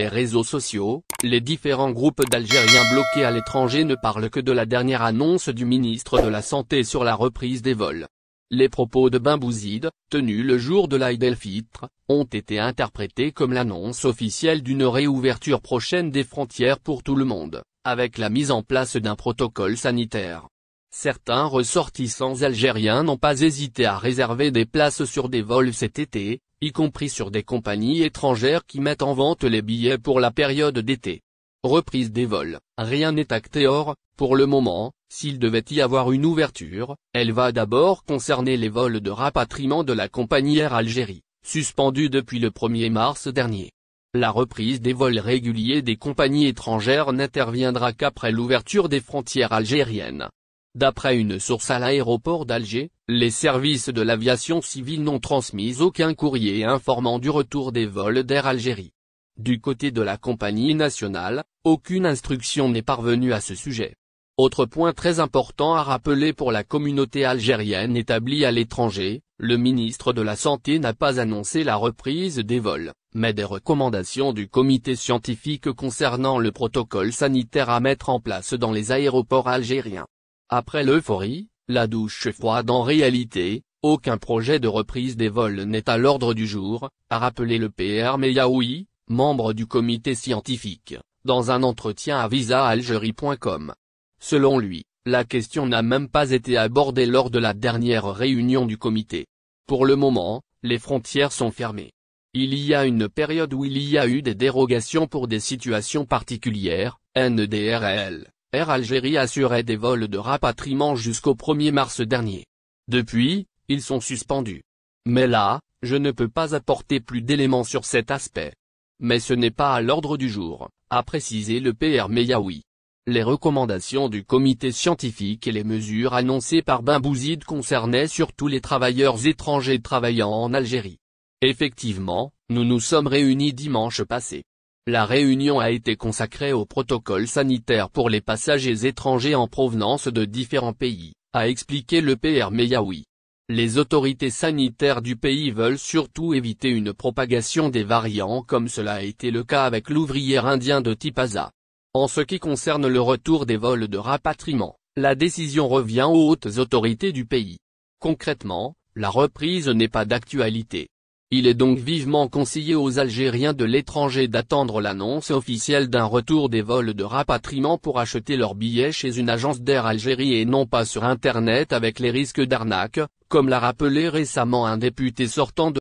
les réseaux sociaux, les différents groupes d'Algériens bloqués à l'étranger ne parlent que de la dernière annonce du ministre de la Santé sur la reprise des vols. Les propos de Bimbouzid, tenus le jour de l'Aïd el ont été interprétés comme l'annonce officielle d'une réouverture prochaine des frontières pour tout le monde, avec la mise en place d'un protocole sanitaire. Certains ressortissants algériens n'ont pas hésité à réserver des places sur des vols cet été, y compris sur des compagnies étrangères qui mettent en vente les billets pour la période d'été. Reprise des vols, rien n'est acté or, pour le moment, s'il devait y avoir une ouverture, elle va d'abord concerner les vols de rapatriement de la compagnie Air Algérie, suspendue depuis le 1er mars dernier. La reprise des vols réguliers des compagnies étrangères n'interviendra qu'après l'ouverture des frontières algériennes. D'après une source à l'aéroport d'Alger, les services de l'aviation civile n'ont transmis aucun courrier informant du retour des vols d'Air Algérie. Du côté de la compagnie nationale, aucune instruction n'est parvenue à ce sujet. Autre point très important à rappeler pour la communauté algérienne établie à l'étranger, le ministre de la Santé n'a pas annoncé la reprise des vols, mais des recommandations du comité scientifique concernant le protocole sanitaire à mettre en place dans les aéroports algériens. Après l'euphorie, la douche froide en réalité, aucun projet de reprise des vols n'est à l'ordre du jour, a rappelé le PR Meyaoui, membre du comité scientifique, dans un entretien à visaalgerie.com. Selon lui, la question n'a même pas été abordée lors de la dernière réunion du comité. Pour le moment, les frontières sont fermées. Il y a une période où il y a eu des dérogations pour des situations particulières, NDRL, Air Algérie assurait des vols de rapatriement jusqu'au 1er mars dernier. Depuis, ils sont suspendus. Mais là, je ne peux pas apporter plus d'éléments sur cet aspect. Mais ce n'est pas à l'ordre du jour, a précisé le PR Meyaoui. Les recommandations du comité scientifique et les mesures annoncées par Bimbouzid concernaient surtout les travailleurs étrangers travaillant en Algérie. Effectivement, nous nous sommes réunis dimanche passé. La réunion a été consacrée au protocole sanitaire pour les passagers étrangers en provenance de différents pays, a expliqué le PR Meyaoui. Les autorités sanitaires du pays veulent surtout éviter une propagation des variants comme cela a été le cas avec l'ouvrière indien de Tipaza. En ce qui concerne le retour des vols de rapatriement, la décision revient aux hautes autorités du pays. Concrètement, la reprise n'est pas d'actualité. Il est donc vivement conseillé aux Algériens de l'étranger d'attendre l'annonce officielle d'un retour des vols de rapatriement pour acheter leurs billets chez une agence d'air Algérie et non pas sur Internet avec les risques d'arnaque, comme l'a rappelé récemment un député sortant de